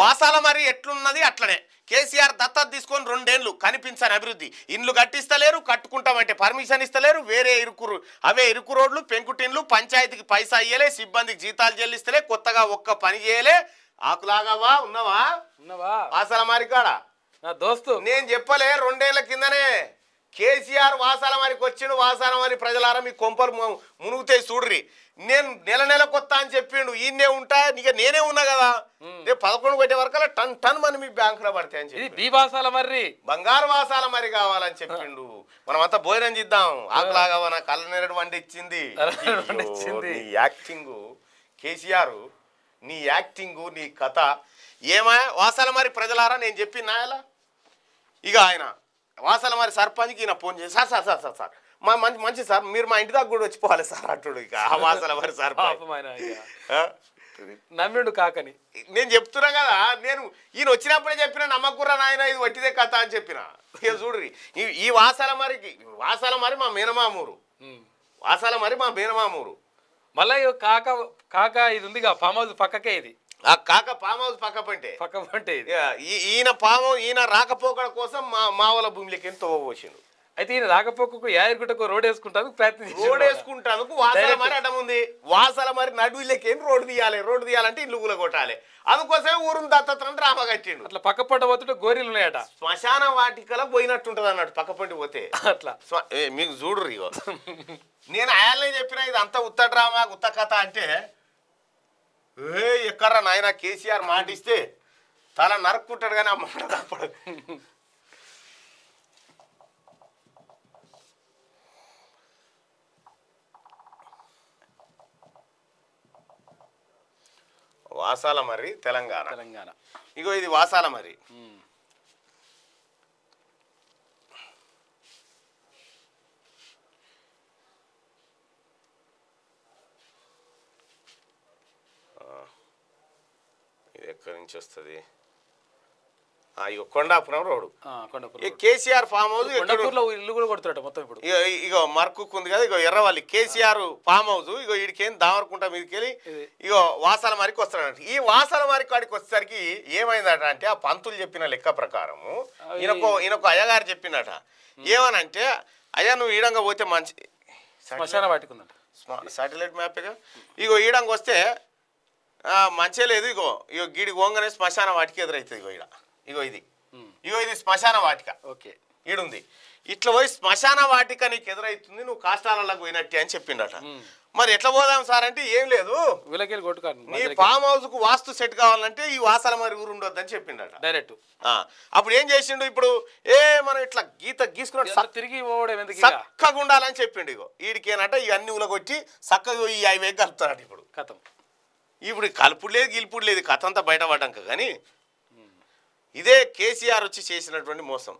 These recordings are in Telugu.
వాసాల మరి ఎట్లున్నది అట్లనే కేసీఆర్ దత్తత తీసుకొని రెండేళ్లు కనిపించని అభివృద్ధి ఇండ్లు కట్టిస్తలేరు కట్టుకుంటామంటే పర్మిషన్ ఇస్తలేరు వేరే ఇరుకు అవే ఇరుకు రోడ్లు పెంకుటిన్లు పంచాయతీకి పైసా ఇయ్యలే సిబ్బందికి జీతాలు చెల్లిస్తలే కొత్తగా ఒక్క పని చేయలే ఆకులాగావా ఉన్నావా ఉన్నావా వాసాల మరి నా దోస్తు నేను చెప్పలే రెండేళ్ల కిందనే కేసీఆర్ వాసాలమానికి వచ్చిండు వాసాలమాని ప్రజలారా మీ కొంపలు మునుగుతాయి చూడ్రి నేను నెల నెల కొత్త అని చెప్పిండు ఈయనే ఉంటా ఇక నేనే ఉన్నా కదా రేపు పదకొండు కొట్టే వరకు టన్ టన్ మన మీ బ్యాంకులో పడతాయి అని చెప్పి వాసాల మరి బంగారు వాసాల మరి కావాలని చెప్పిండు మనం అంతా భోజనం చేద్దాం ఆకలాగా నా కళ్ళ నేరడు వండి ఇచ్చింది యాక్టింగ్ కేసీఆర్ నీ యాక్టింగ్ నీ కథ ఏమా వాసాల మరి ప్రజలారా నేను చెప్పిన ఇక ఆయన వాసన మరి సర్పంచ్కి ఈయన ఫోన్ చేసి sir sir sir sir sir మా మంచి మంచి సార్ మీరు మా ఇంటి దాకా కూడా వచ్చిపోవాలి సార్ అంటుడు ఇక ఆ వాసన మరి సార్ నమ్మిడు కాకని నేను చెప్తున్నా కదా నేను ఈయన వచ్చినప్పుడే చెప్పిన నమ్మకూర నాయన ఇది వట్టిదే కథ అని చెప్పిన ఇక చూడ్రి ఈ వాసల మరికి వాసల మరి మా మీనమామూరు వాసల మరి మా మీనమామూరు మళ్ళీ కాక కాక ఇది ఉంది ఫామ్ పక్కకే ఇది ఆ కాక పామ్ హౌస్ పక్క పంటే పక్క పంటే ఈయన పాము ఈయన రాకపోకల కోసం మా మావల భూమిలోకి ఎంత పోసిండు అయితే ఈయన రాకపోకకు యాయర్గుటకు రోడ్ వేసుకుంటాను ప్రయత్నం రోడ్ వేసుకుంటాను వాసల మరి అడ్డం ఉంది వాసల మరి నడువులకి ఏం రోడ్డు తీయాలి రోడ్డు తీయాలంటే ఇల్లు కూడా కొట్టాలి అందుకోసమే ఊరు దత్తత్రంటే రామ కట్టిండు అట్లా పక్క పంట పోతుంటే గోరీలు ఉన్నాయట శ్మశాన వాటికల పోయినట్టుంటది అన్నట్టు పక్క పంట పోతే అట్లా మీకు చూడరు ఇగో నేను ఆయన చెప్పిన ఇది అంత ఉత్త డ్రామా ఉత్త కథ అంటే ఏ ఎక్కర్రా నాయన కేసీఆర్ మాట ఇస్తే తల నరుక్కుంటాడు కానీ ఆ మాట వాసాల మరి తెలంగాణ తెలంగాణ ఇగో ఇది వాసాల మరి ఎక్కడి నుంచి వస్తుంది ఇక Kondapuram road KCR farm house ఇల్లు కూడా కొడుతున్నాడు మొత్తం ఇప్పుడు ఇక ఇక ఉంది కదా ఇగో ఎర్రవాలి కేసీఆర్ ఫామ్ హౌస్ ఇగో వీడికేం దామరకుంట మీదకి వెళ్ళి ఇగో వాసాల మారికి వస్తున్నాడు ఈ వాసాల మారి కాడికి వచ్చేసరికి ఏమైందట అంటే ఆ పంతులు చెప్పిన లెక్క ప్రకారము ఈయనకు ఈయనకు అయ్యగారు చెప్పినట ఏమనంటే అయ్యా నువ్వు ఈడంగా పోతే మంచి శ్మశాన వాటికి ఉందంట సాటిలైట్ మ్యాప్గా ఇగో ఈడంగా వస్తే మంచిగా లేదు ఇగో ఇగో గీడి గోంగనే శ్మశాన వాటిక ఎదురైతుంది ఇగో ఇడ ఇగో ఇది ఇగో ఇది శ్మశాన వాటిక ఓకే ఈడుంది ఇట్లా పోయి శ్మశాన వాటిక నీకు ఎదురైతుంది నువ్వు కాష్టాలకు పోయినట్టే అని చెప్పిండట మరి ఎట్లా పోదాం సార్ అంటే ఏం లేదు విలకేలు కొట్టుకోండి నీ ఫామ్ హౌస్ కు వాస్తు సెట్ కావాలంటే ఈ వాసన మరి ఊరు ఉండొద్దని చెప్పిండట డైరెక్ట్ అప్పుడు ఏం చేసిండు ఇప్పుడు ఏ మనం ఇట్లా గీత గీసుకున్నట్టు తిరిగి చక్కగా ఉండాలని చెప్పిండు ఇగో వీడికేనట ఇవన్నీ ఊలకొచ్చి చక్కగా ఈ అవి కలుపుతాడు ఇప్పుడు కథం ఇప్పుడు కలుపుడు లేదు గిలుపుడు లేదు కథ అంతా బయటపడ్డాక కానీ ఇదే కేసీఆర్ వచ్చి చేసినటువంటి మోసం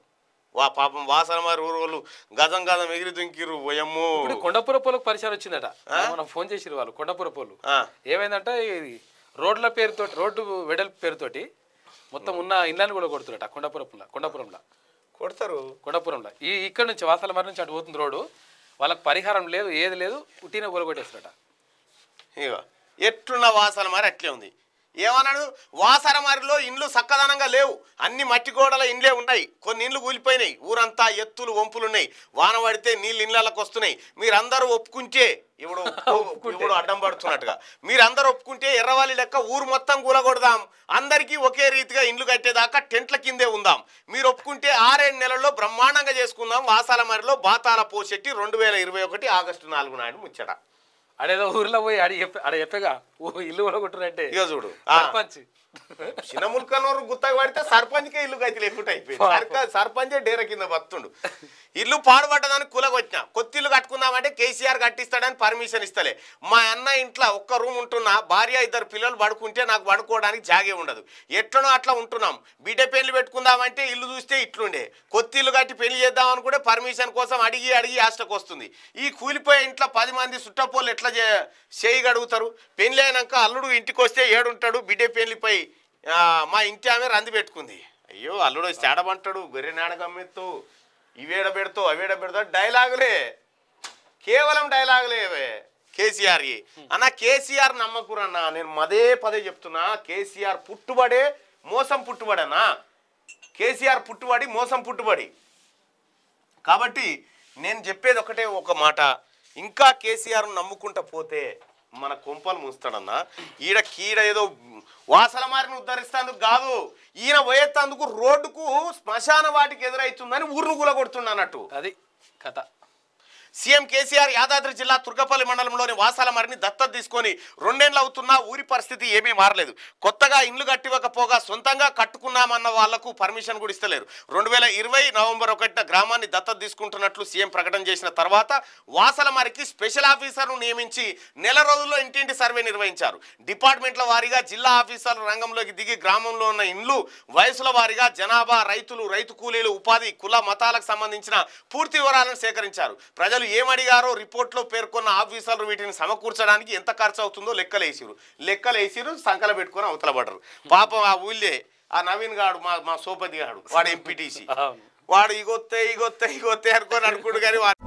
వా పాపం వాసనమారి ఊరు గజం గజం ఎగిరి దుంకిరు పోయమ్ము కొండపుర పోలకు పరిచయం వచ్చిందట మనం ఫోన్ చేసిరు వాళ్ళు కొండపుర పోలు ఏమైందంటే రోడ్ల పేరుతో రోడ్డు వెడల్పు పేరుతోటి మొత్తం ఉన్న ఇళ్ళని కూడా కొడుతున్నట కొండపురంలో కొండపురంలో కొడతారు కొండపురంలో ఈ ఇక్కడ నుంచి వాసలమారి నుంచి అటు పోతుంది రోడ్డు వాళ్ళకి పరిహారం లేదు ఏది లేదు పుట్టిన కూలగొట్టేస్తున్నట ఇక ఎట్లున్న వాసన మరి అట్లే ఉంది ఏమన్నాడు వాసరమారిలో ఇండ్లు చక్కదనంగా లేవు అన్ని మట్టి గోడల ఇండ్లే ఉన్నాయి కొన్ని ఇండ్లు కూలిపోయినాయి ఊరంతా ఎత్తులు వంపులు ఉన్నాయి వాన పడితే నీళ్ళు ఇండ్లకు వస్తున్నాయి మీరందరూ ఒప్పుకుంటే ఇప్పుడు ఇప్పుడు అడ్డం పడుతున్నట్టుగా మీరందరూ ఒప్పుకుంటే ఎర్రవాలి లెక్క ఊరు మొత్తం కూలగొడదాం అందరికీ ఒకే రీతిగా ఇండ్లు కట్టేదాకా టెంట్ల కిందే ఉందాం మీరు ఒప్పుకుంటే ఆరేడు నెలల్లో బ్రహ్మాండంగా చేసుకుందాం వాసాలమారిలో బాతాల పోషెట్టి రెండు వేల ఇరవై ఒకటి ఆగస్టు నాలుగు నాడు ముచ్చట అడేదో ఊర్లో పోయి అడిగి చెప్పి అడ చెప్పగా ఇల్లు కూడా కొట్టురంటే ఇక చూడు సర్పంచ్ చిన్న ముల్కనూరు గుత్తగా పడితే సర్పంచ్కే ఇల్లు గతి లేకుండా అయిపోయింది సర్పంచే డేర కింద బతుండు ఇల్లు పాడుపడ్డదని కులగొచ్చిన కొత్త ఇల్లు కట్టుకుందామంటే కేసీఆర్ కట్టిస్తాడని పర్మిషన్ ఇస్తలే మా అన్న ఇంట్లో ఒక్క రూమ్ ఉంటున్నా భార్య ఇద్దరు పిల్లలు పడుకుంటే నాకు పడుకోవడానికి జాగే ఉండదు ఎట్లనో అట్లా ఉంటున్నాం బిడ్డ పెళ్లి పెట్టుకుందామంటే ఇల్లు చూస్తే ఇట్లుండే కొత్త ఇల్లు కట్టి పెళ్లి చేద్దామని కూడా పర్మిషన్ కోసం అడిగి అడిగి ఆశకు వస్తుంది ఈ కూలిపోయే ఇంట్లో పది మంది చుట్టపోళ్ళు ఎట్లా చేయగడుగుతారు పెళ్లి అయినాక అల్లుడు ఇంటికి వస్తే ఏడుంటాడు బిడ్డ పెళ్లిపోయి మా ఇంటి ఆమె రంది పెట్టుకుంది అయ్యో అల్లుడు చేడబంటాడు గొర్రె నాడగమ్మెత్తు ఇవేడ పెడతావు అవేడ పెడతావు డైలాగులే కేవలం డైలాగులే కేసీఆర్ అన్న కేసీఆర్ నమ్మకూరన్న నేను మదే పదే చెప్తున్నా కేసీఆర్ పుట్టుబడే మోసం పుట్టుబడనా కేసీఆర్ పుట్టుబడి మోసం పుట్టుబడి కాబట్టి నేను చెప్పేది ఒకటే ఒక మాట ఇంకా కేసీఆర్ నమ్ముకుంటా పోతే మన కొంపలు ముంచుతాడన్నా ఈడ కీడ ఏదో వాసల మారిని ఉద్ధరిస్తాను కాదు ఈయన పోయేత్తందుకు రోడ్డుకు శ్మశాన వాటికి ఎదురైతుందని ఊరును కూడా కొడుతున్నా అది కథ సీఎం కేసీఆర్ యాదాద్రి జిల్లా తుర్గపల్లి మండలంలోని వాసాల మరిని దత్తత తీసుకొని రెండేళ్ళు అవుతున్నా ఊరి పరిస్థితి ఏమీ మారలేదు కొత్తగా ఇండ్లు కట్టివ్వకపోగా సొంతంగా కట్టుకున్నామన్న వాళ్లకు పర్మిషన్ కూడా ఇస్తలేరు రెండు వేల ఇరవై నవంబర్ ఒకటిన గ్రామాన్ని దత్తత తీసుకుంటున్నట్లు సీఎం ప్రకటన చేసిన తర్వాత వాసల మరికి స్పెషల్ ఆఫీసర్ను నియమించి నెల రోజుల్లో ఇంటింటి సర్వే నిర్వహించారు డిపార్ట్మెంట్ల వారీగా జిల్లా ఆఫీసర్ రంగంలోకి దిగి గ్రామంలో ఉన్న ఇండ్లు వయసుల వారీగా జనాభా రైతులు రైతు కూలీలు ఉపాధి కుల మతాలకు సంబంధించిన పూర్తి వివరాలను సేకరించారు ప్రజలు అసలు ఏమడిగారో రిపోర్ట్లో పేర్కొన్న ఆఫీసర్లు వీటిని సమకూర్చడానికి ఎంత ఖర్చు అవుతుందో లెక్కలు లెక్కలు లెక్కలేసిరు సంకల పెట్టుకొని అవతలబడరు పాపం ఆ ఊళ్ళే ఆ నవీన్ గాడు మా మా సోపతి గాడు వాడు ఎంపీటీసీ వాడు ఇగొత్తే ఇగొత్తే ఇగొత్తే అనుకొని అనుకుంటు కానీ